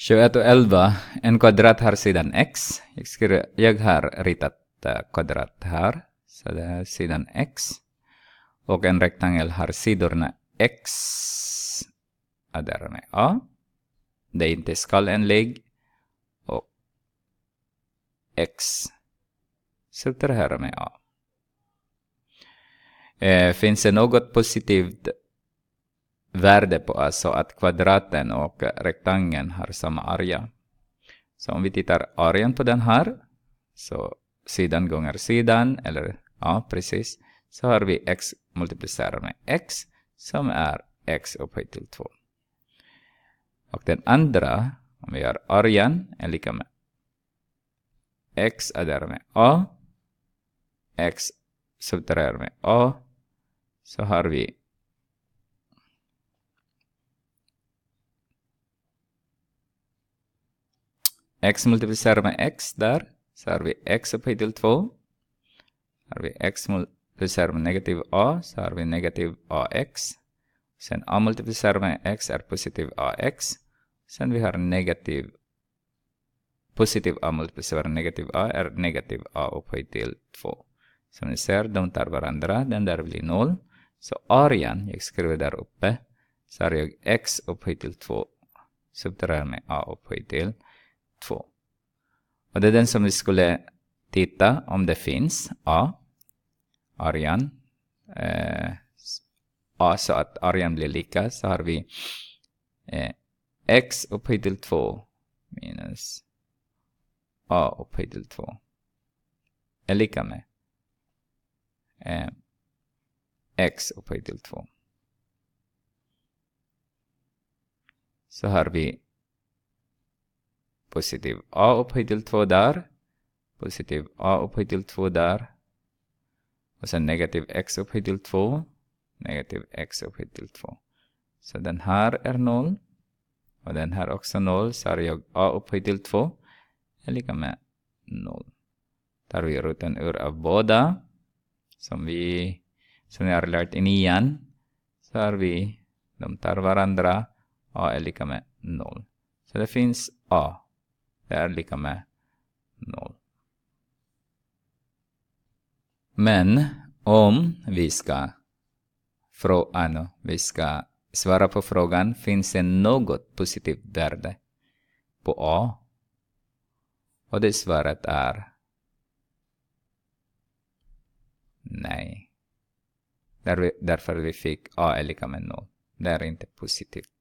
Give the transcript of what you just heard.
21 och 11, en kvadrat har sidan x. Jag, skriver, jag har ritat eh, kvadrat här. Så det är sidan x. Och en rektangel har sidorna x. Ja, där med A. Det är inte skalenlig. Och x. Så det här med A. Eh, finns det något positivt värde på, alltså att kvadraten och rektangeln har samma area. Så om vi tittar arean på den här, så sidan gånger sidan, eller ja, precis, så har vi x multiplicerat med x som är x upphöjt till 2. Och den andra, om vi gör arean, är lika med x är där med a, x subtraherar med a, så har vi x multiplicerar med x där. Så har vi x upphöjt till 2. Har vi x multiplicerar med negativ a så har vi negativ ax. Sen a multiplicerar med x är positiv ax. Sen vi har negativ positiv a multiplicerar med negativ a är negativ a upphöjt till 2. Som ni ser, de tar varandra. Den där blir 0. Så arian, jag skriver där uppe. Så har jag x upphöjt till 2. Subtraherar med a upphöjt till 2. Och det är den som vi skulle titta om det finns. A. Arjan. Eh, A så att arjan blir lika. Så har vi eh, x upphöjt till 2 minus A upphöjt till 2. Är lika med eh, x upphöjt till 2. Så har vi positiv a upphöjt till 2 där, positiv a upphöjt till 2 där och sen negativ x upphöjt till 2, negativ x upphöjt till 2. Så den här är 0 och den här också 0 så har jag a upphöjt till 2 är lika med 0. Tar vi roten ur av båda som vi som vi har lärt i nian så har vi, de tar varandra, a är lika med 0. Så det finns a. Det är lika med noll. Men om vi ska, frå, ano, ah, vi ska svara på frågan finns det något positivt värde på A? Och det svaret är nej. Där vi, därför vi fick A är lika med 0. Det är inte positivt.